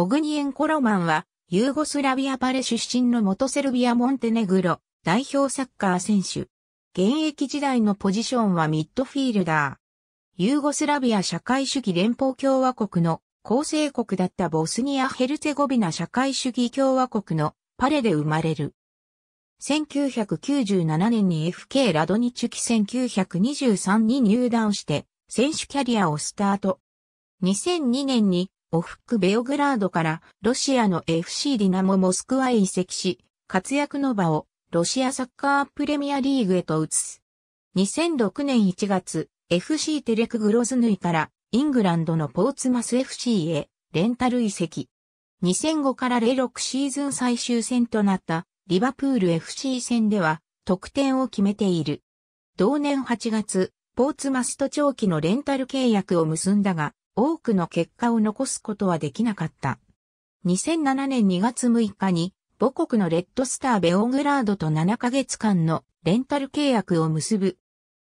オグニエンコロマンは、ユーゴスラビアパレ出身の元セルビア・モンテネグロ、代表サッカー選手。現役時代のポジションはミッドフィールダー。ユーゴスラビア社会主義連邦共和国の構成国だったボスニア・ヘルツェゴビナ社会主義共和国のパレで生まれる。1997年に FK ラドニチュキ1923に入団して選手キャリアをスタート。2002年にオフック・ベオグラードからロシアの FC ディナモ・モスクワへ移籍し、活躍の場をロシアサッカープレミアリーグへと移す。2006年1月、FC テレクグロズヌイからイングランドのポーツマス FC へレンタル移籍。2005から06シーズン最終戦となったリバプール FC 戦では得点を決めている。同年8月、ポーツマスと長期のレンタル契約を結んだが、多くの結果を残すことはできなかった。2007年2月6日に母国のレッドスターベオグラードと7ヶ月間のレンタル契約を結ぶ。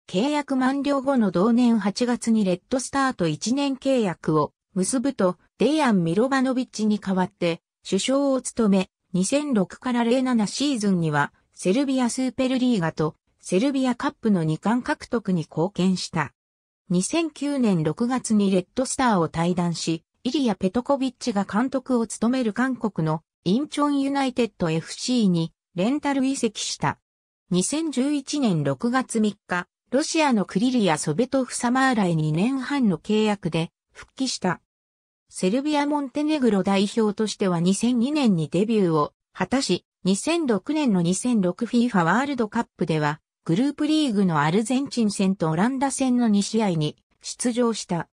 契約満了後の同年8月にレッドスターと1年契約を結ぶと、デイアン・ミロバノビッチに代わって首相を務め、2006から07シーズンにはセルビアスーペルリーガとセルビアカップの2冠獲得に貢献した。2009年6月にレッドスターを退団し、イリア・ペトコビッチが監督を務める韓国のインチョンユナイテッド FC にレンタル移籍した。2011年6月3日、ロシアのクリリア・ソベトフサマーラへ2年半の契約で復帰した。セルビア・モンテネグロ代表としては2002年にデビューを果たし、2006年の 2006FIFA ワールドカップではグループリーグのアルゼンチン戦とオランダ戦の2試合に出場した。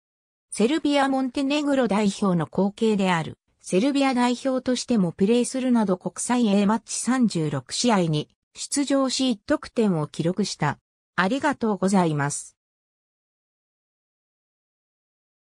セルビア・モンテネグロ代表の後継である、セルビア代表としてもプレーするなど国際 A マッチ36試合に出場し1得点を記録した。ありがとうございます。